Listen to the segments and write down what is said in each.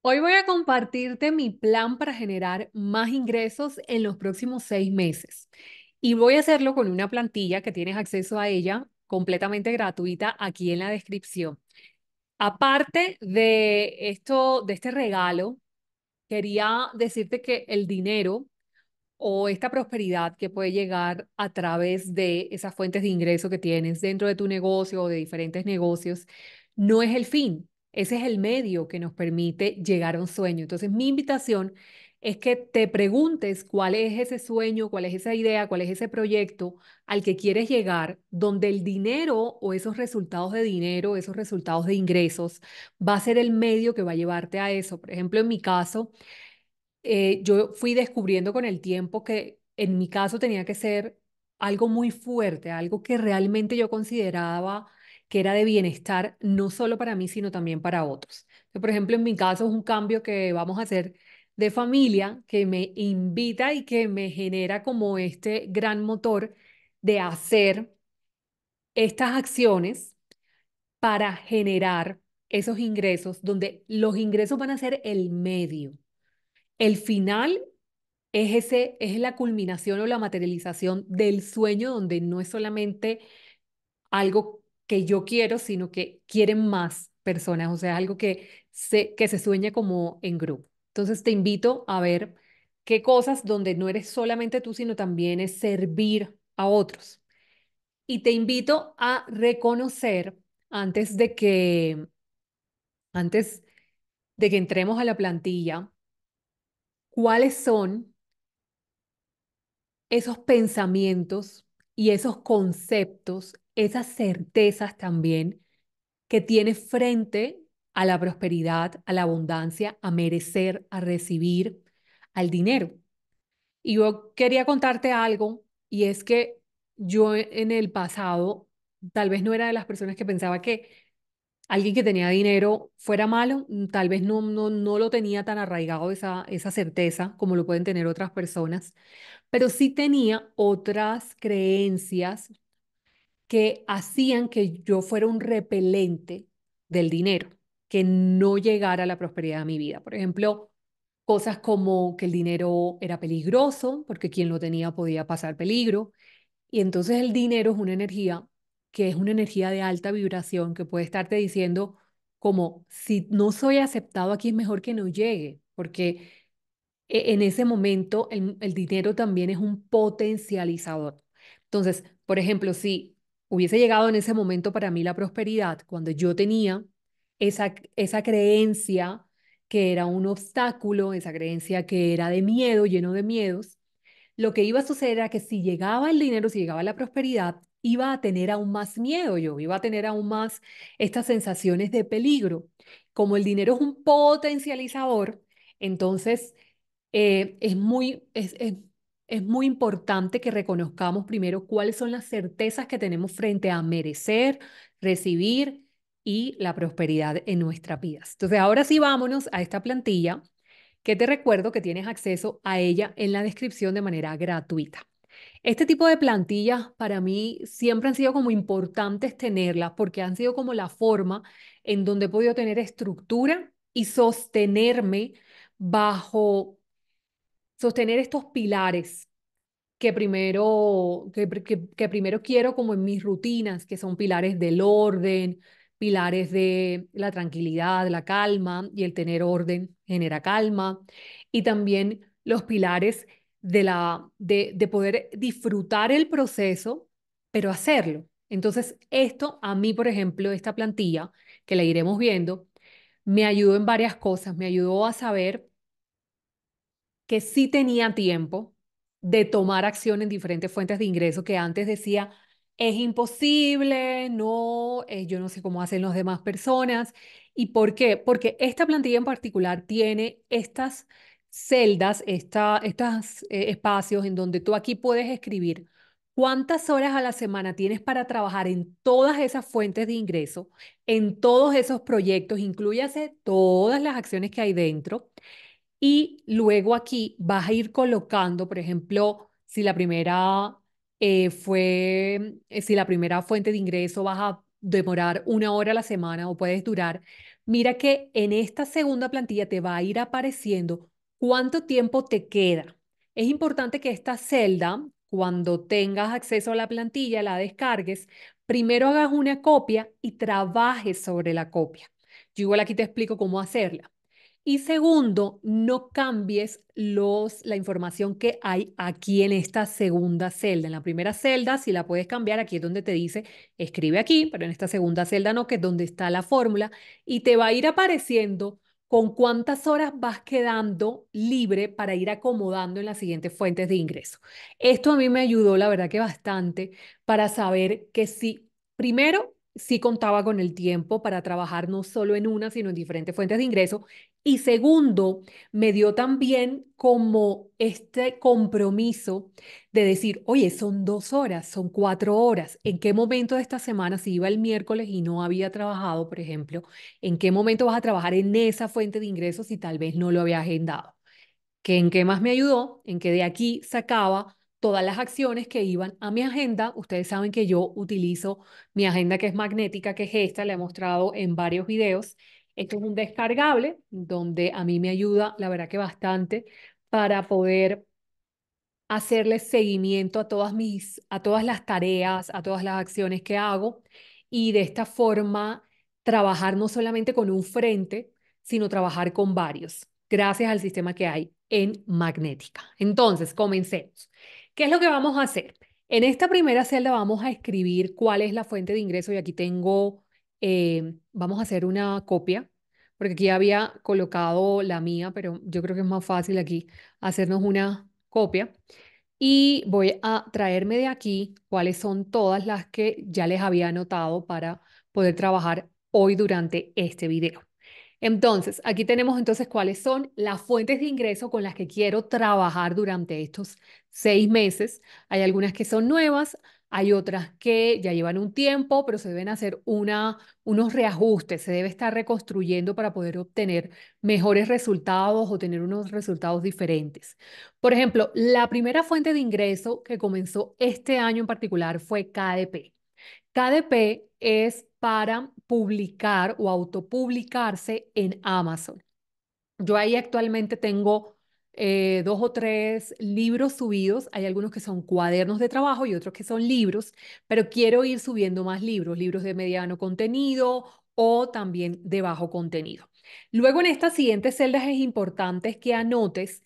Hoy voy a compartirte mi plan para generar más ingresos en los próximos seis meses. Y voy a hacerlo con una plantilla que tienes acceso a ella completamente gratuita aquí en la descripción. Aparte de esto, de este regalo, quería decirte que el dinero o esta prosperidad que puede llegar a través de esas fuentes de ingreso que tienes dentro de tu negocio o de diferentes negocios, no es el fin. Ese es el medio que nos permite llegar a un sueño. Entonces, mi invitación es que te preguntes cuál es ese sueño, cuál es esa idea, cuál es ese proyecto al que quieres llegar, donde el dinero o esos resultados de dinero, esos resultados de ingresos, va a ser el medio que va a llevarte a eso. Por ejemplo, en mi caso, eh, yo fui descubriendo con el tiempo que en mi caso tenía que ser algo muy fuerte, algo que realmente yo consideraba que era de bienestar, no solo para mí, sino también para otros. Por ejemplo, en mi caso es un cambio que vamos a hacer de familia, que me invita y que me genera como este gran motor de hacer estas acciones para generar esos ingresos, donde los ingresos van a ser el medio. El final es, ese, es la culminación o la materialización del sueño, donde no es solamente algo que yo quiero, sino que quieren más personas, o sea, algo que se, que se sueña como en grupo. Entonces te invito a ver qué cosas donde no eres solamente tú, sino también es servir a otros. Y te invito a reconocer antes de que antes de que entremos a la plantilla, cuáles son esos pensamientos y esos conceptos esas certezas también que tiene frente a la prosperidad, a la abundancia, a merecer, a recibir, al dinero. Y yo quería contarte algo y es que yo e-, en el pasado tal vez no era de las personas que pensaba que alguien que tenía dinero fuera malo, mm, tal vez no, no, no lo tenía tan arraigado esa, esa certeza como lo pueden tener otras personas, pero sí tenía otras creencias que hacían que yo fuera un repelente del dinero, que no llegara a la prosperidad de mi vida. Por ejemplo, cosas como que el dinero era peligroso, porque quien lo tenía podía pasar peligro. Y entonces el dinero es una energía que es una energía de alta vibración, que puede estarte diciendo como, si no soy aceptado aquí es mejor que no llegue, porque e-, en ese momento el dinero también es un potencializador. Entonces, por ejemplo, si hubiese llegado en ese momento para mí la prosperidad cuando yo tenía esa, esa creencia que era un obstáculo, esa creencia que era de miedo, lleno de miedos, lo que iba a suceder era que si llegaba el dinero, si llegaba la prosperidad, iba a tener aún más miedo yo, iba a tener aún más estas sensaciones de peligro. Como el dinero es un potencializador, entonces eh, es muy, es muy importante que reconozcamos primero cuáles son las certezas que tenemos frente a merecer, recibir y la prosperidad en nuestras vidas. Entonces, ahora sí vámonos a esta plantilla que te recuerdo que tienes acceso a ella en la descripción de manera gratuita. Este tipo de plantillas para mí siempre han sido como importantes tenerlas porque han sido como la forma en donde he podido tener estructura y sostenerme bajo sostener estos pilares que primero, que, primero quiero como en mis rutinas, que son pilares del orden, pilares de la tranquilidad, la calma, y el tener orden genera calma, y también los pilares de, la, de, de poder disfrutar el proceso, pero hacerlo. Entonces, esto a mí, por ejemplo, esta plantilla que la iremos viendo, me ayudó en varias cosas, me ayudó a saber que sí tenía tiempo de tomar acción en diferentes fuentes de ingreso que antes decía es imposible, no, eh, yo no sé cómo hacen las demás personas. ¿Y por qué? Porque esta plantilla en particular tiene estas celdas, estos eh, espacios en donde tú aquí puedes escribir cuántas horas a la semana tienes para trabajar en todas esas fuentes de ingreso, en todos esos proyectos, incluyase todas las acciones que hay dentro, y luego aquí vas a ir colocando, por ejemplo, si la primera eh, fue, eh, si la primera fuente de ingreso vas a demorar una hora a la semana o puedes durar, mira que en esta segunda plantilla te va a ir apareciendo cuánto tiempo te queda. Es importante que esta celda, cuando tengas acceso a la plantilla, la descargues, primero hagas una copia y trabajes sobre la copia. Yo igual aquí te explico cómo hacerla. Y segundo, no cambies los, la información que hay aquí en esta segunda celda. En la primera celda, si la puedes cambiar, aquí es donde te dice, escribe aquí, pero en esta segunda celda no, que es donde está la fórmula, y te va a ir apareciendo con cuántas horas vas quedando libre para ir acomodando en las siguientes fuentes de ingreso. Esto a mí me ayudó, la verdad que bastante, para saber que sí, primero, sí contaba con el tiempo para trabajar no solo en una, sino en diferentes fuentes de ingreso. Y segundo, me dio también como este compromiso de decir, oye, son dos horas, son cuatro horas. ¿En qué momento de esta semana, si iba el miércoles y no había trabajado, por ejemplo, en qué momento vas a trabajar en esa fuente de ingresos si tal vez no lo había agendado? ¿Que ¿En qué más me ayudó? En que de aquí sacaba todas las acciones que iban a mi agenda. Ustedes saben que yo utilizo mi agenda que es magnética, que es esta, la he mostrado en varios videos. Esto es un descargable donde a mí me ayuda, la verdad que bastante, para poder hacerle seguimiento a todas mis, a todas las tareas, a todas las acciones que hago y de esta forma trabajar no solamente con un frente, sino trabajar con varios, gracias al sistema que hay en magnética. Entonces, comencemos. ¿Qué es lo que vamos a hacer? En esta primera celda vamos a escribir cuál es la fuente de ingreso y aquí tengo eh, vamos a hacer una copia, porque aquí había colocado la mía, pero yo creo que es más fácil aquí hacernos una copia. Y voy a traerme de aquí cuáles son todas las que ya les había anotado para poder trabajar hoy durante este video. Entonces, aquí tenemos entonces cuáles son las fuentes de ingreso con las que quiero trabajar durante estos seis meses. Hay algunas que son nuevas, hay otras que ya llevan un tiempo, pero se deben hacer una, unos reajustes, se debe estar reconstruyendo para poder obtener mejores resultados o tener unos resultados diferentes. Por ejemplo, la primera fuente de ingreso que comenzó este año en particular fue KDP. KDP es para publicar o autopublicarse en Amazon. Yo ahí actualmente tengo eh, dos o tres libros subidos. Hay algunos que son cuadernos de trabajo y otros que son libros, pero quiero ir subiendo más libros, libros de mediano contenido o también de bajo contenido. Luego en estas siguientes celdas es importante que anotes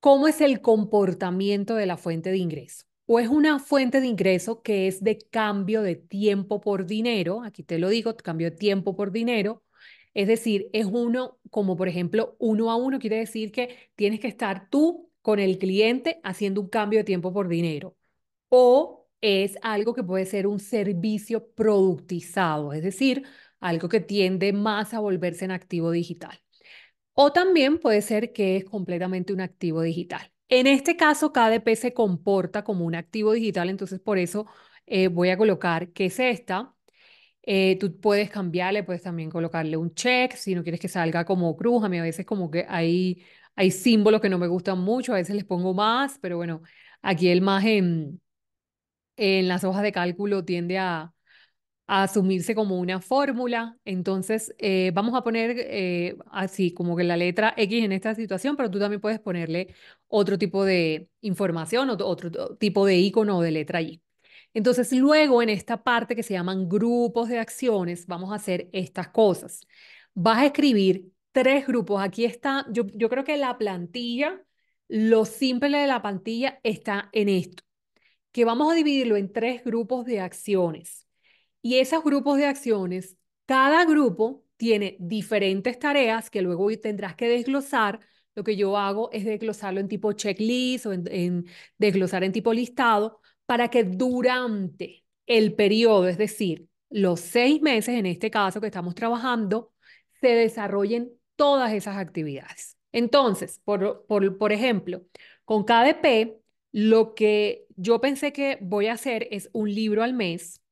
cómo es el comportamiento de la fuente de ingreso. O es una fuente de ingreso que es de cambio de tiempo por dinero, aquí te lo digo, cambio de tiempo por dinero, es decir, es uno, como por ejemplo, uno a uno, quiere decir que tienes que estar tú con el cliente haciendo un cambio de tiempo por dinero. O es algo que puede ser un servicio productizado, es decir, algo que tiende más a volverse en activo digital. O también puede ser que es completamente un activo digital. En este caso, KDP se comporta como un activo digital, entonces por eso eh, voy a colocar que es esta. Eh, tú puedes cambiarle, puedes también colocarle un check si no quieres que salga como cruz. A mí a veces como que hay, hay símbolos que no me gustan mucho, a veces les pongo más, pero bueno, aquí el más en, las hojas de cálculo tiende a, asumirse como una fórmula. Entonces eh, vamos a poner eh, así como que la letra X en esta situación, pero tú también puedes ponerle otro tipo de información, otro, tipo de icono o de letra Y. Entonces, luego en esta parte que se llaman grupos de acciones, vamos a hacer estas cosas. Vas a escribir tres grupos. Aquí está, yo, creo que la plantilla, lo simple de la plantilla está en esto, que vamos a dividirlo en tres grupos de acciones. Y esos grupos de acciones, cada grupo tiene diferentes tareas que luego tendrás que desglosar. Lo que yo hago es desglosarlo en tipo checklist o en desglosar en tipo listado para que durante el periodo, es decir, los seis meses en este caso que estamos trabajando, se desarrollen todas esas actividades. Entonces, por, por, ejemplo, con KDP, lo que yo pensé que voy a hacer es un libro al mes.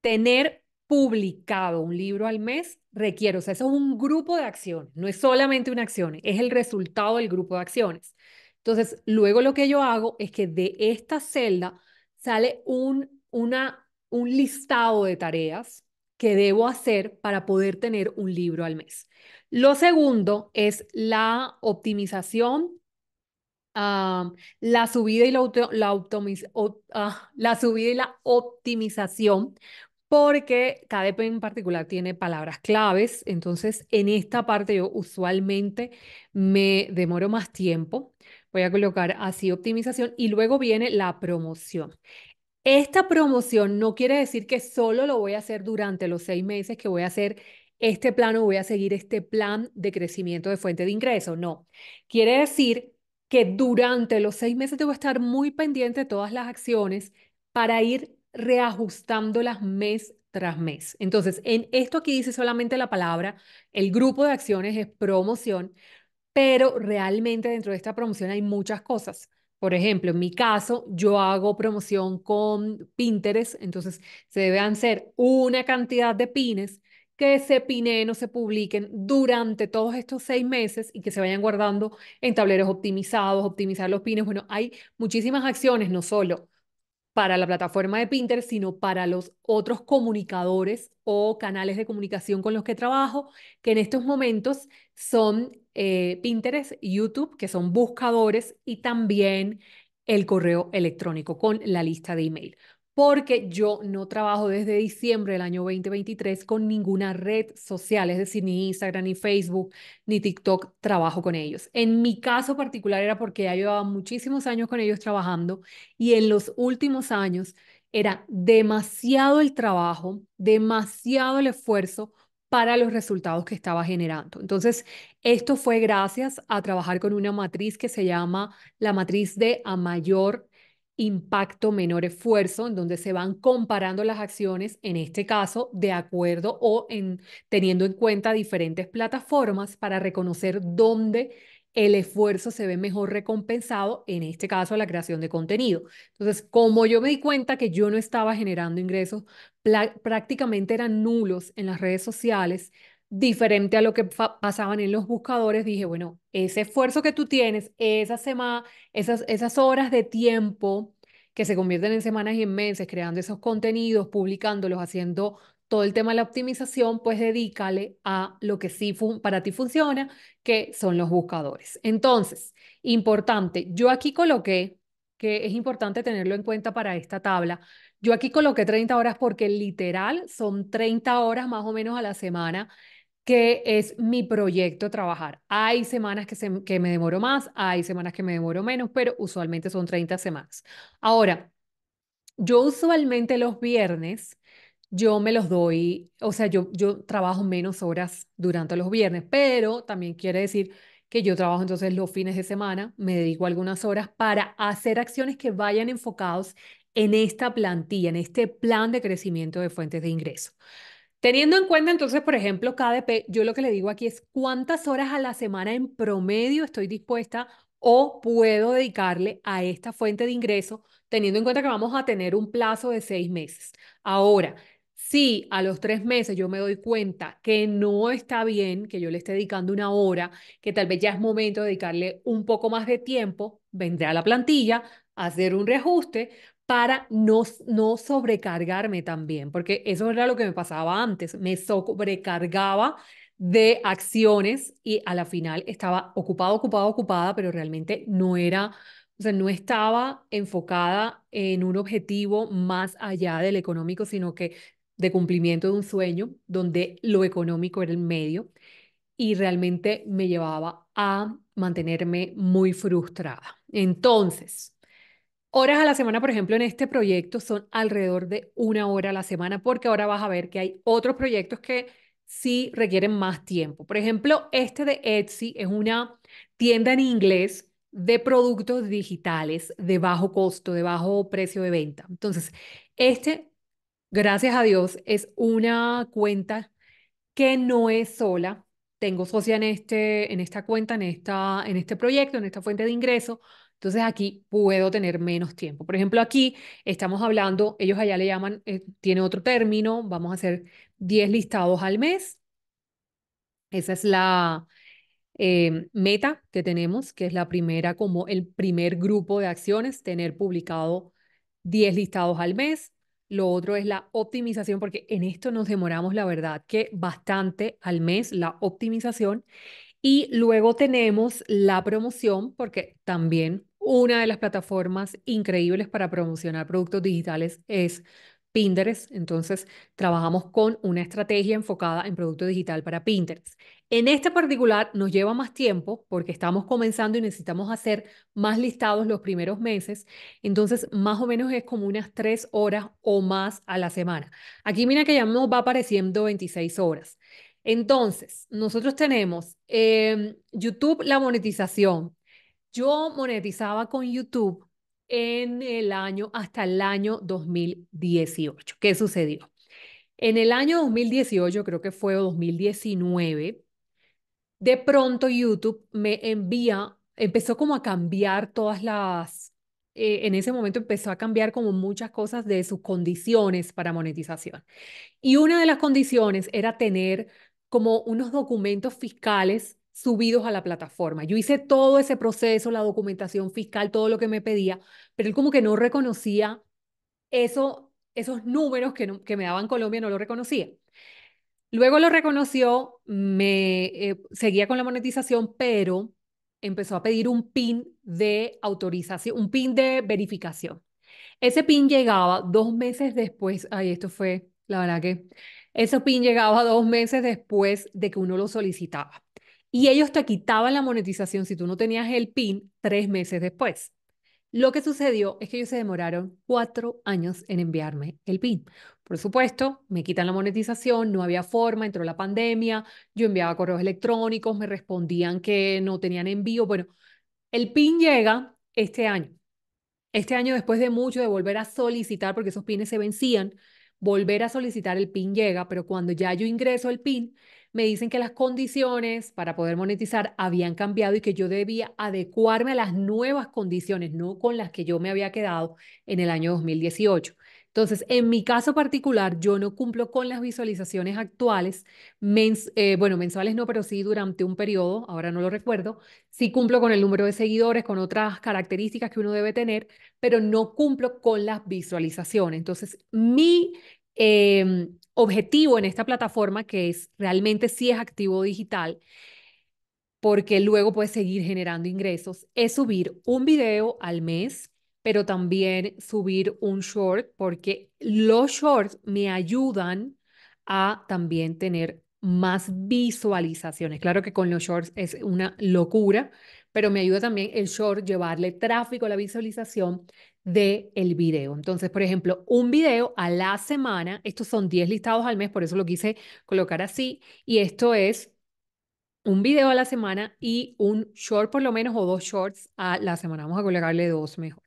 Tener publicado un libro al mes requiere, o sea, eso es un grupo de acciones, no es solamente una acción, es el resultado del grupo de acciones. Entonces, luego lo que yo hago es que de esta celda sale un, una, un listado de tareas que debo hacer para poder tener un libro al mes. Lo segundo es la optimización, ah, la, subida y la, ah, la, optimización porque cada en particular tiene palabras claves, entonces en esta parte yo usualmente me demoro más tiempo. Voy a colocar así optimización y luego viene la promoción. Esta promoción no quiere decir que solo lo voy a hacer durante los seis meses que voy a hacer este plano, voy a seguir este plan de crecimiento de fuente de ingreso. No, quiere decir que durante los seis meses debo estar muy pendiente de todas las acciones para ir reajustándolas mes tras mes. Entonces, en esto aquí dice solamente la palabra, el grupo de acciones es promoción, pero realmente dentro de esta promoción hay muchas cosas. Por ejemplo, en mi caso, yo hago promoción con Pinterest, entonces se deben hacer una cantidad de pines que se pinen o se publiquen durante todos estos seis meses y que se vayan guardando en tableros optimizados, optimizar los pines. Bueno, hay muchísimas acciones, no solo para la plataforma de Pinterest, sino para los otros comunicadores o canales de comunicación con los que trabajo, que en estos momentos son eh, Pinterest, YouTube, que son buscadores, y también el correo electrónico con la lista de email porque yo no trabajo desde diciembre del año 2023 con ninguna red social, es decir, ni Instagram, ni Facebook, ni TikTok, trabajo con ellos. En mi caso particular era porque ya llevaba muchísimos años con ellos trabajando y en los últimos años era demasiado el trabajo, demasiado el esfuerzo para los resultados que estaba generando. Entonces, esto fue gracias a trabajar con una matriz que se llama la matriz de a mayor impacto, menor esfuerzo, en donde se van comparando las acciones, en este caso, de acuerdo o en, teniendo en cuenta diferentes plataformas para reconocer dónde el esfuerzo se ve mejor recompensado, en este caso la creación de contenido. Entonces, como yo me di cuenta que yo no estaba generando ingresos, prácticamente eran nulos en las redes sociales, diferente a lo que pasaban en los buscadores, dije, bueno, ese esfuerzo que tú tienes, esas, semana esas, esas horas de tiempo que se convierten en semanas y en meses, creando esos contenidos, publicándolos, haciendo todo el tema de la optimización, pues dedícale a lo que sí para ti funciona, que son los buscadores. Entonces, importante, yo aquí coloqué, que es importante tenerlo en cuenta para esta tabla, yo aquí coloqué 30 horas porque literal son 30 horas más o menos a la semana que es mi proyecto trabajar. Hay semanas que, que me demoro más, hay semanas que me demoro menos, pero usualmente son 30 semanas. Ahora, yo usualmente los viernes, yo me los doy, o sea, yo, yo trabajo menos horas durante los viernes, pero también quiere decir que yo trabajo entonces los fines de semana, me dedico algunas horas para hacer acciones que vayan enfocados en esta plantilla, en este plan de crecimiento de fuentes de ingreso. Teniendo en cuenta entonces, por ejemplo, KDP, yo lo que le digo aquí es cuántas horas a la semana en promedio estoy dispuesta o puedo dedicarle a esta fuente de ingreso, teniendo en cuenta que vamos a tener un plazo de seis meses. Ahora, si a los tres meses yo me doy cuenta que no está bien, que yo le esté dedicando una hora, que tal vez ya es momento de dedicarle un poco más de tiempo, vendré a la plantilla, a hacer un reajuste, para no, no sobrecargarme también, porque eso era lo que me pasaba antes, me sobrecargaba de acciones y a la final estaba ocupada, ocupada, ocupada, pero realmente no era, o sea, no estaba enfocada en un objetivo más allá del económico, sino que de cumplimiento de un sueño, donde lo económico era el medio y realmente me llevaba a mantenerme muy frustrada. Entonces, Horas a la semana, por ejemplo, en este proyecto son alrededor de una hora a la semana, porque ahora vas a ver que hay otros proyectos que sí requieren más tiempo. Por ejemplo, este de Etsy es una tienda en inglés de productos digitales de bajo costo, de bajo precio de venta. Entonces, este, gracias a Dios, es una cuenta que no es sola. Tengo socia en, este, en esta cuenta, en, esta, en este proyecto, en esta fuente de ingreso, entonces aquí puedo tener menos tiempo. Por ejemplo, aquí estamos hablando, ellos allá le llaman, eh, tiene otro término, vamos a hacer 10 listados al mes. Esa es la eh, meta que tenemos, que es la primera, como el primer grupo de acciones, tener publicado 10 listados al mes. Lo otro es la optimización, porque en esto nos demoramos, la verdad, que bastante al mes, la optimización. Y luego tenemos la promoción, porque también una de las plataformas increíbles para promocionar productos digitales es Pinterest. Entonces, trabajamos con una estrategia enfocada en producto digital para Pinterest. En este particular nos lleva más tiempo porque estamos comenzando y necesitamos hacer más listados los primeros meses. Entonces, más o menos es como unas tres horas o más a la semana. Aquí mira que ya nos va apareciendo 26 horas. Entonces, nosotros tenemos em, YouTube, la monetización, yo monetizaba con YouTube en el año, hasta el año 2018. ¿Qué sucedió? En el año 2018, creo que fue 2019, de pronto YouTube me envía, empezó como a cambiar todas las, eh, en ese momento empezó a cambiar como muchas cosas de sus condiciones para monetización. Y una de las condiciones era tener como unos documentos fiscales subidos a la plataforma. Yo hice todo ese proceso, la documentación fiscal, todo lo que me pedía, pero él como que no reconocía eso, esos números que, que me daban Colombia, no lo reconocía. Luego lo reconoció, me eh, seguía con la monetización, pero empezó a pedir un PIN de autorización, un PIN de verificación. Ese PIN llegaba dos meses después, ay, esto fue, la verdad que ese PIN llegaba dos meses después de que uno lo solicitaba y ellos te quitaban la monetización si tú no tenías el PIN tres meses después. Lo que sucedió es que ellos se demoraron cuatro años en enviarme el PIN. Por supuesto, me quitan la monetización, no había forma, entró la pandemia, yo enviaba correos electrónicos, me respondían que no tenían envío. Bueno, el PIN llega este año. Este año, después de mucho de volver a solicitar, porque esos pines se vencían, volver a solicitar el PIN llega, pero cuando ya yo ingreso el PIN, me dicen que las condiciones para poder monetizar habían cambiado y que yo debía adecuarme a las nuevas condiciones, no con las que yo me había quedado en el año 2018. Entonces, en mi caso particular, yo no cumplo con las visualizaciones actuales, eh, bueno, mensuales no, pero sí durante un periodo, ahora no lo recuerdo, sí cumplo con el número de seguidores, con otras características que uno debe tener, pero no cumplo con las visualizaciones. Entonces, mi eh, objetivo en esta plataforma, que es realmente si es activo digital, porque luego puedes seguir generando ingresos, es subir un video al mes, pero también subir un short, porque los shorts me ayudan a también tener más visualizaciones. Claro que con los shorts es una locura, pero me ayuda también el short llevarle tráfico a la visualización del el video. Entonces, por ejemplo, un video a la semana, estos son 10 listados al mes, por eso lo quise colocar así, y esto es un video a la semana y un short por lo menos o dos shorts a la semana. Vamos a colocarle dos mejor.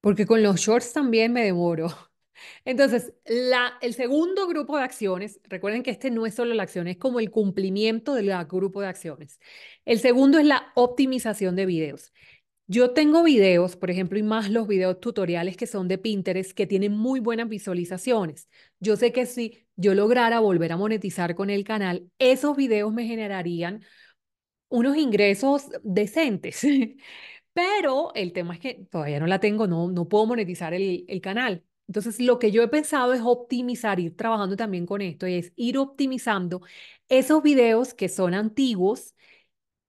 Porque con los shorts también me demoro. Entonces, la, el segundo grupo de acciones, recuerden que este no es solo la acción, es como el cumplimiento del grupo de acciones. El segundo es la optimización de videos. Yo tengo videos, por ejemplo, y más los videos tutoriales que son de Pinterest que tienen muy buenas visualizaciones. Yo sé que si yo lograra volver a monetizar con el canal, esos videos me generarían unos ingresos decentes. Pero el tema es que todavía no la tengo, no, no puedo monetizar el, el canal. Entonces, lo que yo he pensado es optimizar, ir trabajando también con esto, es ir optimizando esos videos que son antiguos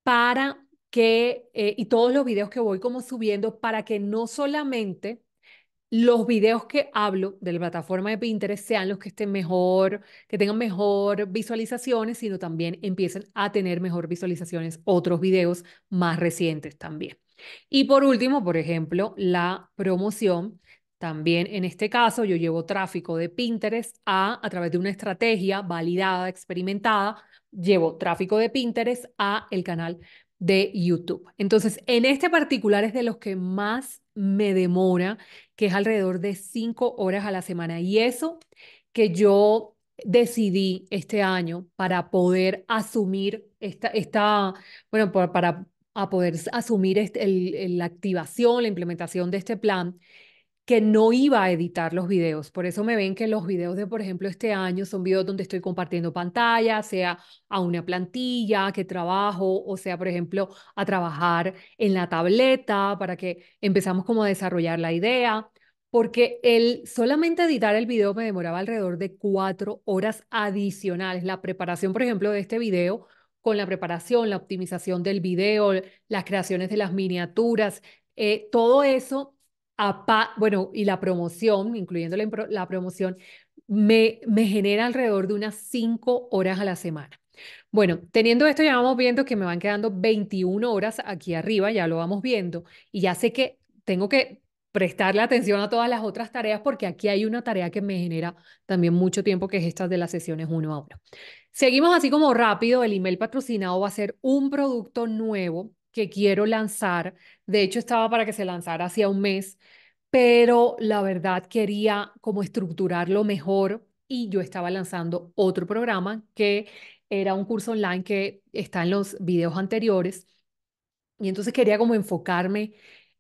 para eh, y todos los videos que voy como subiendo para que no solamente los videos que hablo de la plataforma de Pinterest sean los que estén mejor, que tengan mejor visualizaciones, sino también empiecen a tener mejor visualizaciones otros videos más recientes también. Y por último, por ejemplo, la promoción. También en este caso yo llevo tráfico de Pinterest a, a través de una estrategia validada, experimentada, llevo tráfico de Pinterest a el canal de YouTube. Entonces, en este particular es de los que más me demora, que es alrededor de cinco horas a la semana. Y eso que yo decidí este año para poder asumir esta, esta bueno, para, poder asumir este, la activación, la implementación de este plan, que no iba a editar los videos. Por eso me ven que los videos de, por ejemplo, este año son videos donde estoy compartiendo pantalla, sea a una plantilla que trabajo, o sea, por ejemplo, a trabajar en la tableta para que empezamos como a desarrollar la idea, porque el solamente editar el video me demoraba alrededor de cuatro horas adicionales. La preparación, por ejemplo, de este video con la preparación, la optimización del video, las creaciones de las miniaturas, eh, todo eso bueno, y la promoción, incluyendo la, promoción, me, me genera alrededor de unas 5 horas a la semana. Bueno, teniendo esto ya vamos viendo que me van quedando 21 horas aquí arriba, ya lo vamos viendo, y ya sé que tengo que prestarle atención a todas las otras tareas porque aquí hay una tarea que me genera también mucho tiempo, que es esta de las sesiones uno a uno. Seguimos así como rápido, el email patrocinado va a ser un producto nuevo que quiero lanzar. De hecho, estaba para que se lanzara hacia un mes, pero la verdad quería como estructurarlo mejor y yo estaba lanzando otro programa que era un curso online que está en los videos anteriores. Y entonces quería como enfocarme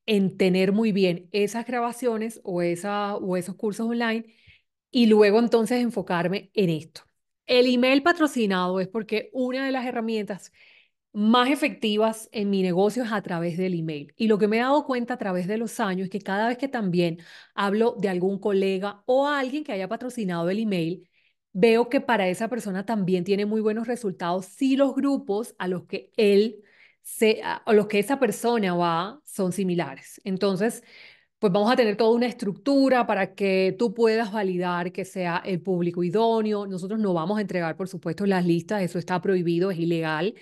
en tener muy bien esas grabaciones o, esa, o esos cursos online y luego entonces enfocarme en esto. El email patrocinado es porque una de las herramientas más efectivas en mi negocio es a través del email. Y lo que me he dado cuenta a través de los años es que cada vez que también hablo de algún colega o alguien que haya patrocinado el email, veo que para esa persona también tiene muy buenos resultados si los grupos a los que él se, a los que esa persona va son similares. Entonces, pues vamos a tener toda una estructura para que tú puedas validar que sea el público idóneo. Nosotros no vamos a entregar, por supuesto, las listas, eso está prohibido, es ilegal.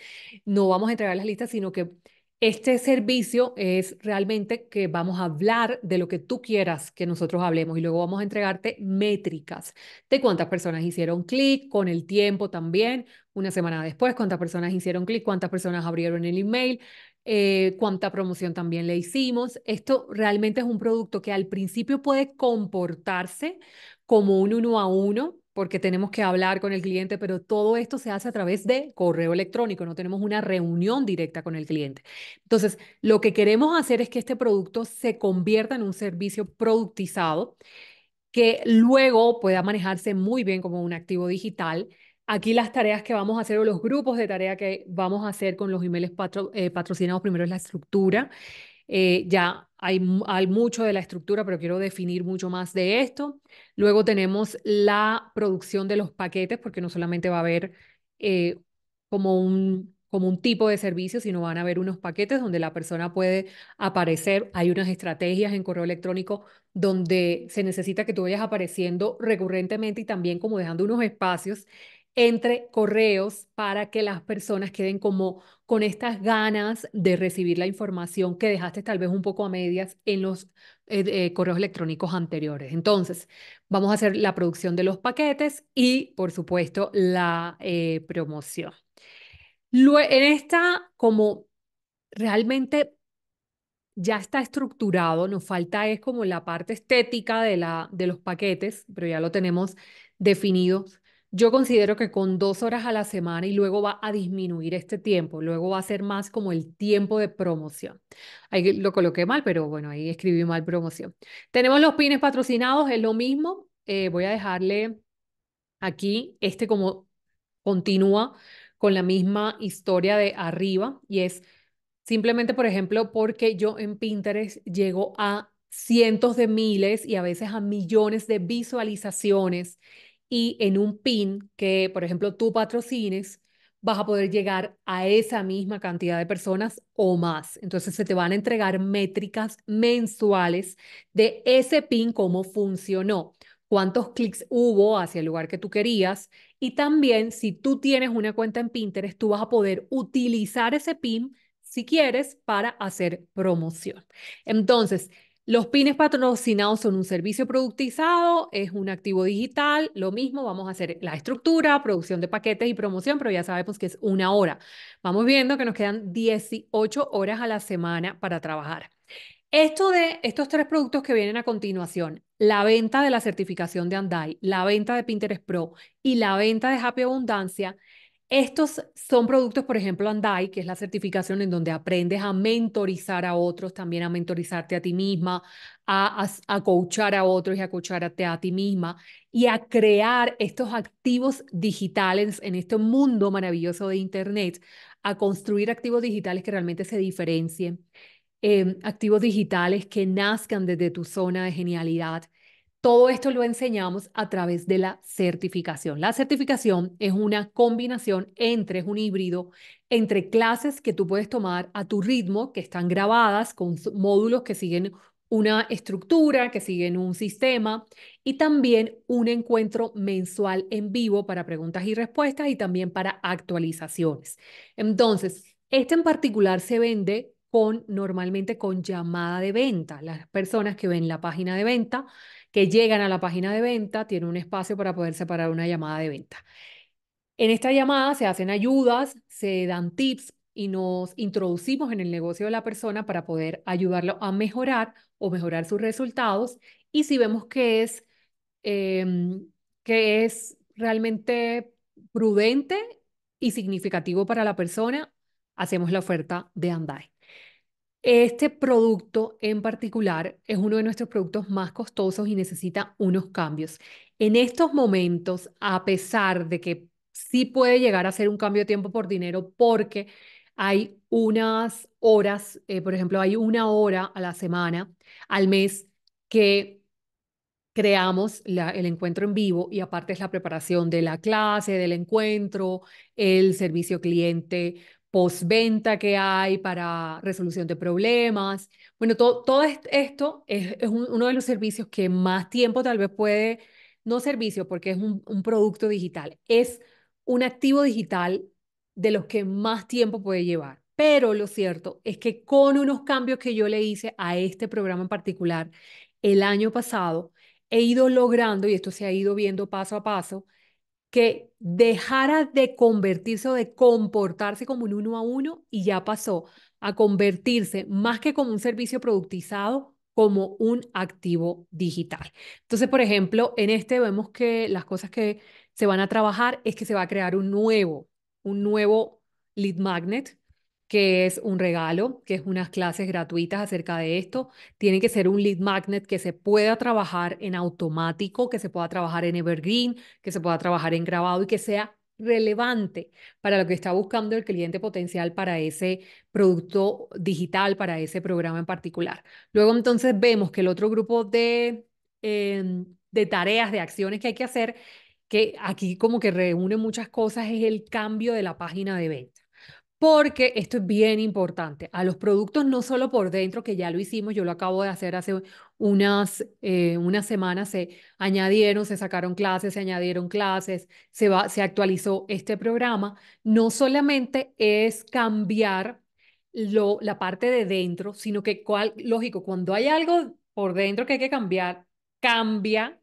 No vamos a entregar las listas, sino que este servicio es realmente que vamos a hablar de lo que tú quieras que nosotros hablemos y luego vamos a entregarte métricas de cuántas personas hicieron clic, con el tiempo también, una semana después, cuántas personas hicieron clic, cuántas personas abrieron el email, eh, cuánta promoción también le hicimos. Esto realmente es un producto que al principio puede comportarse como un uno a uno, porque tenemos que hablar con el cliente, pero todo esto se hace a través de correo electrónico, no tenemos una reunión directa con el cliente. Entonces, lo que queremos hacer es que este producto se convierta en un servicio productizado que luego pueda manejarse muy bien como un activo digital Aquí las tareas que vamos a hacer o los grupos de tarea que vamos a hacer con los emails patro, eh, patrocinados primero es la estructura. Eh, ya hay, hay, mucho de la estructura, pero quiero definir mucho más de esto. Luego tenemos la producción de los paquetes, porque no solamente va a haber eh, como, un, como un tipo de servicio, sino van a haber unos paquetes donde la persona puede aparecer. Hay unas estrategias en correo electrónico donde se necesita que tú vayas apareciendo recurrentemente y también como dejando unos espacios entre correos para que las personas queden como con estas ganas de recibir la información que dejaste tal vez un poco a medias en los eh, eh, correos electrónicos anteriores. Entonces, vamos a hacer la producción de los paquetes y, por supuesto, la eh, promoción. en esta, como realmente ya está estructurado, nos falta es como la parte estética de, la, de los paquetes, pero ya lo tenemos definido yo considero que con dos horas a la semana y luego va a disminuir este tiempo, luego va a ser más como el tiempo de promoción. Ahí lo coloqué mal, pero bueno, ahí escribí mal promoción. Tenemos los pines patrocinados, es lo mismo. Eh, voy a dejarle aquí este como continúa con la misma historia de arriba y es simplemente, por ejemplo, porque yo en Pinterest llego a cientos de miles y a veces a millones de visualizaciones y en un pin que, por ejemplo, tú patrocines, vas a poder llegar a esa misma cantidad de personas o más. Entonces se te van a entregar métricas mensuales de ese pin, cómo funcionó, cuántos clics hubo hacia el lugar que tú querías y también si tú tienes una cuenta en Pinterest, tú vas a poder utilizar ese pin si quieres para hacer promoción. Entonces, los pines patrocinados son un servicio productizado, es un activo digital, lo mismo, vamos a hacer la estructura, producción de paquetes y promoción, pero ya sabemos que es una hora. Vamos viendo que nos quedan 18 horas a la semana para trabajar. Esto de estos tres productos que vienen a continuación, la venta de la certificación de Andai, la venta de Pinterest Pro y la venta de Happy Abundancia, estos son productos, por ejemplo, Andai, que es la certificación en donde aprendes a mentorizar a otros, también a mentorizarte a ti misma, a, a, a coachar a otros y a coacharte a ti misma y a crear estos activos digitales en este mundo maravilloso de Internet, a construir activos digitales que realmente se diferencien, em, activos digitales que nazcan desde tu zona de genialidad todo esto lo enseñamos a través de la certificación. La certificación es una combinación entre, un híbrido entre clases que tú puedes tomar a tu ritmo, que están grabadas con módulos que siguen una estructura, que siguen un sistema y también un encuentro mensual en vivo para preguntas y respuestas y también para actualizaciones. Entonces, este en particular se vende con normalmente con llamada de venta. Las personas que ven la página de venta que llegan a la página de venta, tiene un espacio para poder separar una llamada de venta. En esta llamada se hacen ayudas, se dan tips y nos introducimos en el negocio de la persona para poder ayudarlo a mejorar o mejorar sus resultados. Y si vemos que es, em, que es realmente prudente y significativo para la persona, hacemos la oferta de Andai. Este producto en particular es uno de nuestros productos más costosos y necesita unos cambios. En estos momentos, a pesar de que sí puede llegar a ser un cambio de tiempo por dinero porque hay unas horas, eh, por ejemplo, hay una hora a la semana, al mes, que creamos el encuentro en vivo y aparte es la preparación de la clase, del encuentro, el servicio cliente, postventa que hay para resolución de problemas. Bueno, todo esto es, uno de los servicios que más tiempo tal vez puede, no servicio, porque es un producto digital, es un activo digital de los que más tiempo puede llevar. Pero lo cierto es que con unos cambios que yo le hice a este programa en particular el año pasado, he ido logrando, y esto se ha ido viendo paso a paso, que dejara de convertirse o de comportarse como un uno a uno y ya pasó a convertirse más que como un servicio productizado como un activo digital. Entonces, por ejemplo, en este vemos que las cosas que se van a trabajar es que se va a crear un nuevo, un nuevo lead magnet que es un regalo, que es unas clases gratuitas acerca de esto. Tiene que ser un lead magnet que se pueda trabajar en automático, que se pueda trabajar en evergreen, que se pueda trabajar en grabado y que sea relevante para lo que está buscando el cliente potencial para ese producto digital, para ese programa en particular. Luego entonces vemos que el otro grupo de, em, de tareas, de acciones que hay que hacer, que aquí como que reúne muchas cosas, es el cambio de la página de venta porque esto es bien importante. A los productos no solo por dentro, que ya lo hicimos, yo lo acabo de hacer hace unas, eh, unas semanas, se añadieron, se sacaron clases, se añadieron clases, se, se actualizó este programa. No solamente es cambiar lo, la parte de dentro, sino que, lógico, cuando hay algo por dentro que hay que cambiar, cambia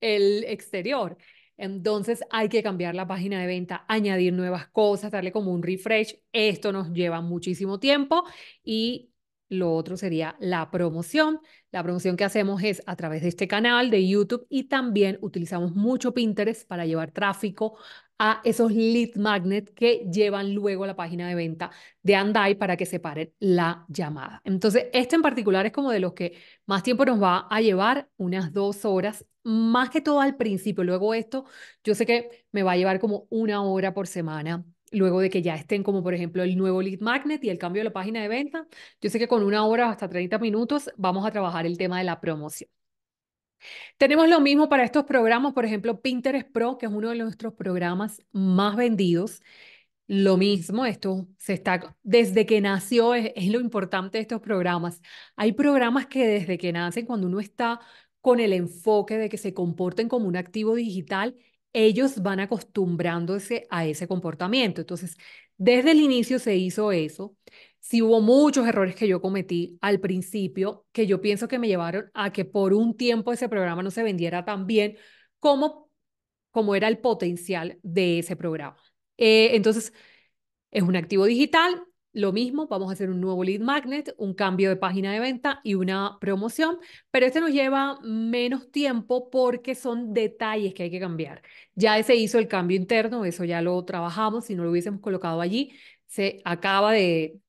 el exterior. Entonces hay que cambiar la página de venta, añadir nuevas cosas, darle como un refresh. Esto nos lleva muchísimo tiempo y lo otro sería la promoción. La promoción que hacemos es a través de este canal de YouTube y también utilizamos mucho Pinterest para llevar tráfico a esos lead magnets que llevan luego a la página de venta de Andai para que separen la llamada. Entonces, este en particular es como de los que más tiempo nos va a llevar, unas dos horas, más que todo al principio. Luego esto, yo sé que me va a llevar como una hora por semana luego de que ya estén como por ejemplo el nuevo lead magnet y el cambio de la página de venta, yo sé que con una hora hasta 30 minutos vamos a trabajar el tema de la promoción. Tenemos lo mismo para estos programas, por ejemplo, Pinterest Pro, que es uno de nuestros programas más vendidos. Lo mismo, esto se está, desde que nació es, es lo importante de estos programas. Hay programas que desde que nacen, cuando uno está con el enfoque de que se comporten como un activo digital, ellos van acostumbrándose a ese comportamiento. Entonces, desde el inicio se hizo eso. Si hubo muchos errores que yo cometí al principio, que yo pienso que me llevaron a que por un tiempo ese programa no se vendiera tan bien como, como era el potencial de ese programa. Eh, entonces, es un activo digital, lo mismo, vamos a hacer un nuevo lead magnet, un cambio de página de venta y una promoción, pero este nos lleva menos tiempo porque son detalles que hay que cambiar. Ya se hizo el cambio interno, eso ya lo trabajamos, si no lo hubiésemos colocado allí, se acaba de,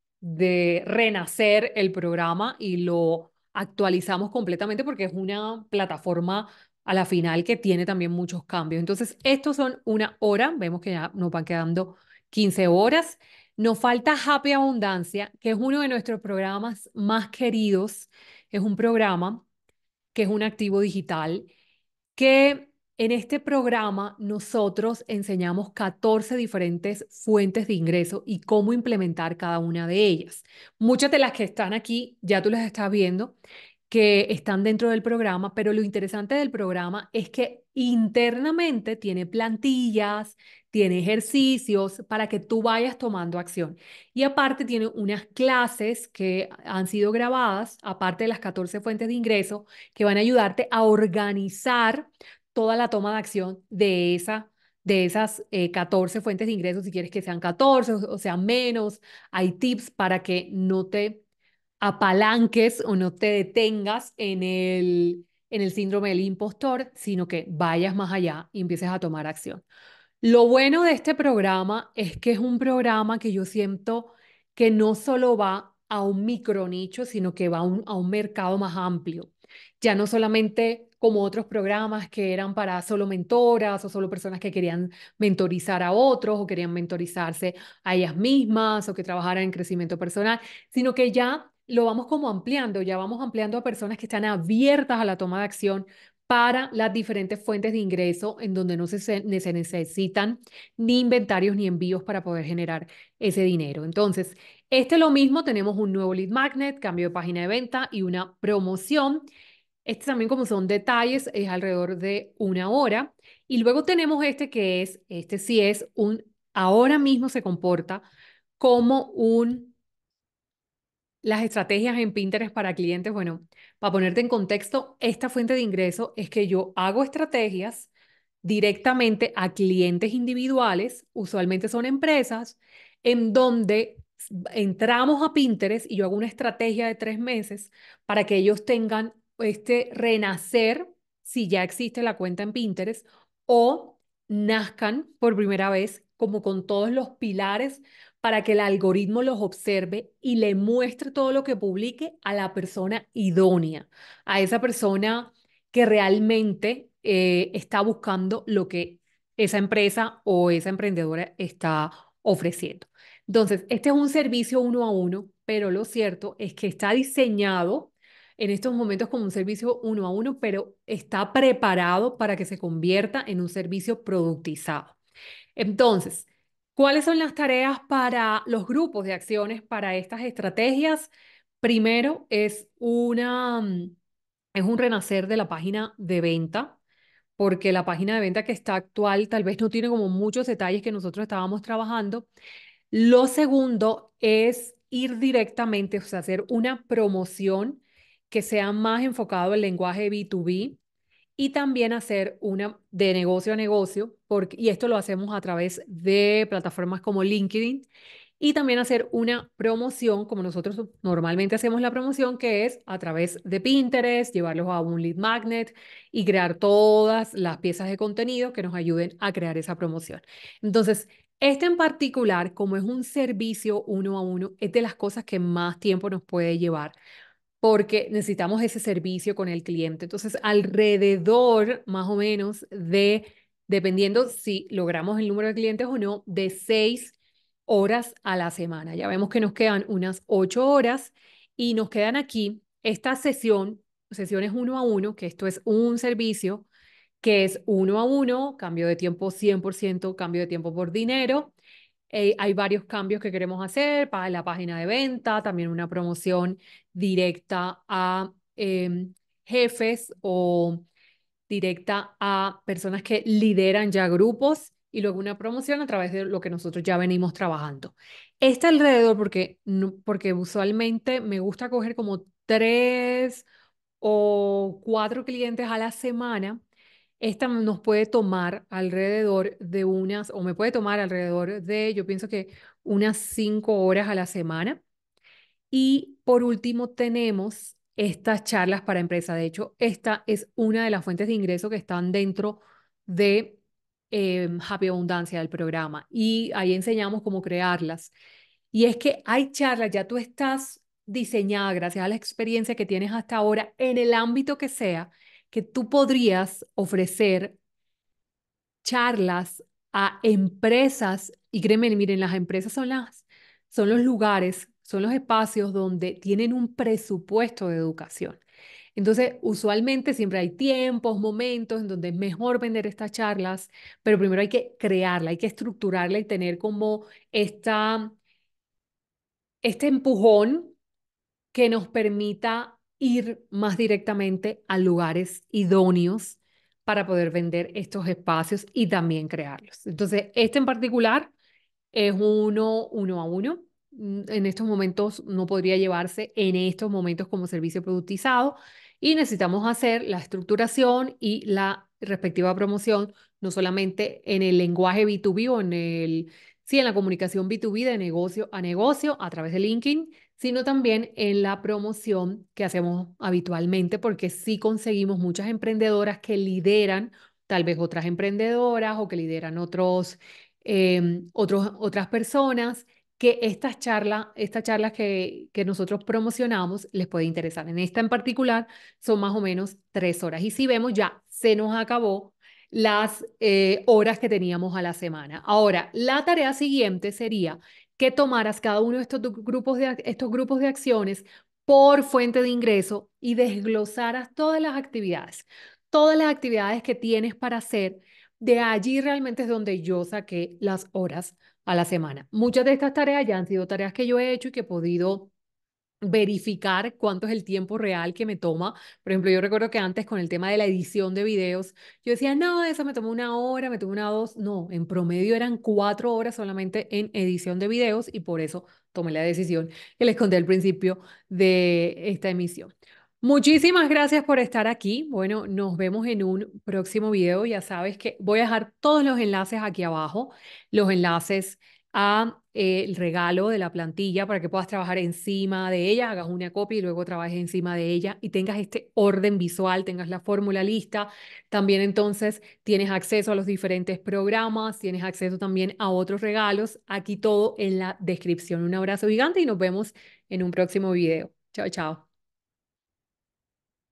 renacer el programa y lo actualizamos completamente porque es una plataforma a la final que tiene también muchos cambios. Entonces, estos son una hora, vemos que ya nos van quedando 15 horas. Nos falta Happy Abundancia, que es uno de nuestros programas más queridos. Es un programa que es un activo digital, que en este programa nosotros enseñamos 14 diferentes fuentes de ingreso y cómo implementar cada una de ellas. Muchas de las que están aquí ya tú las estás viendo que están dentro del programa, pero lo interesante del programa es que internamente tiene plantillas, tiene ejercicios para que tú vayas tomando acción. Y aparte tiene unas clases que han sido grabadas, aparte de las 14 fuentes de ingreso, que van a ayudarte a organizar toda la toma de acción de esa de esas 14 eh, fuentes de ingreso. si quieres que sean 14 o sean menos, hay tips para que no te apalanques o no te detengas en el, en el síndrome del impostor, sino que vayas más allá y empieces a tomar acción. Lo bueno de este programa es que es un programa que yo siento que no solo va a un micro nicho, sino que va a un, a un mercado más amplio. Ya no solamente como otros programas que eran para solo mentoras o solo personas que querían mentorizar a otros o querían mentorizarse a ellas mismas o que trabajaran en crecimiento personal, sino que ya lo vamos como ampliando, ya vamos ampliando a personas que están abiertas a la toma de acción para las diferentes fuentes de ingreso en donde no se, necesitan ni inventarios ni envíos para poder generar ese dinero. Entonces, este es lo mismo, tenemos un nuevo lead magnet, cambio de página de venta y una promoción. Este también como son detalles es alrededor de una hora. Y luego tenemos este que es, este sí es un, ahora mismo se comporta como un las estrategias en Pinterest para clientes, bueno, para ponerte en contexto, esta fuente de ingreso es que yo hago estrategias directamente a clientes individuales, usualmente son empresas, en donde entramos a Pinterest y yo hago una estrategia de tres meses para que ellos tengan este renacer, si ya existe la cuenta en Pinterest, o nazcan por primera vez como con todos los pilares para que el algoritmo los observe y le muestre todo lo que publique a la persona idónea, a esa persona que realmente eh, está buscando lo que esa empresa o esa emprendedora está ofreciendo. Entonces, este es un servicio uno a uno, pero lo cierto es que está diseñado en estos momentos como un servicio uno a uno, pero está preparado para que se convierta en un servicio productizado. Entonces, ¿Cuáles son las tareas para los grupos de acciones para estas estrategias? Primero es una mm, es un renacer de la página de venta, porque la página de venta que está actual tal vez no tiene como muchos detalles que nosotros estábamos trabajando. Lo segundo es ir directamente, o sea, hacer una promoción que sea más enfocado el lenguaje B2B, y también hacer una de negocio a negocio, porque, y esto lo hacemos a través de plataformas como LinkedIn, y también hacer una promoción, como nosotros normalmente hacemos la promoción, que es a través de Pinterest, llevarlos a un lead magnet y crear todas las piezas de contenido que nos ayuden a crear esa promoción. Entonces, este en particular, como es un servicio uno a uno, es de las cosas que más tiempo nos puede llevar, porque necesitamos ese servicio con el cliente. Entonces, alrededor más o menos de, dependiendo si logramos el número de clientes o no, de seis horas a la semana. Ya vemos que nos quedan unas ocho horas y nos quedan aquí esta sesión, sesiones uno a uno, que esto es un servicio que es uno a uno, cambio de tiempo 100%, cambio de tiempo por dinero, eh, hay varios cambios que queremos hacer para la página de venta, también una promoción directa a em, jefes o directa a personas que lideran ya grupos y luego una promoción a través de lo que nosotros ya venimos trabajando. Está alrededor, porque, porque usualmente me gusta coger como tres o cuatro clientes a la semana esta nos puede tomar alrededor de unas, o me puede tomar alrededor de, yo pienso que unas cinco horas a la semana. Y por último, tenemos estas charlas para empresa. De hecho, esta es una de las fuentes de ingreso que están dentro de em, Happy Abundancia del programa. Y ahí enseñamos cómo crearlas. Y es que hay charlas, ya tú estás diseñada gracias a la experiencia que tienes hasta ahora en el ámbito que sea que tú podrías ofrecer charlas a empresas, y créeme, miren, las empresas son, son los lugares, son los espacios donde tienen un presupuesto de educación. Entonces, usualmente siempre hay tiempos, momentos en donde es mejor vender estas charlas, pero primero hay que crearla, hay que estructurarla y tener como esta, este empujón que nos permita ir más directamente a lugares idóneos para poder vender estos espacios y también crearlos. Entonces, este en particular es uno, uno a uno. Mm, en estos momentos no podría llevarse en estos momentos como servicio productizado y necesitamos hacer la estructuración y la respectiva promoción, no solamente en el lenguaje B2B o en el, sí, en la comunicación B2B de negocio a negocio a través de LinkedIn, sino también en la promoción que hacemos habitualmente, porque sí conseguimos muchas emprendedoras que lideran tal vez otras emprendedoras o que lideran otros, em, otros, otras personas que estas charlas, que, que nosotros promocionamos les puede interesar. En esta en particular son más o menos tres horas. Y si vemos, ya se nos acabó las eh, horas que teníamos a la semana. Ahora, la tarea siguiente sería que tomaras cada uno de estos grupos de, estos grupos de acciones por fuente de ingreso y desglosaras todas las actividades, todas las actividades que tienes para hacer. De allí realmente es donde yo saqué las horas a la semana. Muchas de estas tareas ya han sido tareas que yo he hecho y que he podido verificar cuánto es el tiempo real que me toma. Por ejemplo, yo recuerdo que antes con el tema de la edición de videos, yo decía, no, eso me tomó una hora, me tomó una dos. No, en promedio eran cuatro horas solamente en edición de videos y por eso tomé la decisión que les conté al principio de esta emisión. Muchísimas gracias por estar aquí. Bueno, nos vemos en un próximo video. Ya sabes que voy a dejar todos los enlaces aquí abajo, los enlaces a eh, el regalo de la plantilla para que puedas trabajar encima de ella, hagas una copia y luego trabajes encima de ella y tengas este orden visual, tengas la fórmula lista. También entonces tienes acceso a los diferentes programas, tienes acceso también a otros regalos. Aquí todo en la descripción. Un abrazo gigante y nos vemos en un próximo video. Chao, chao.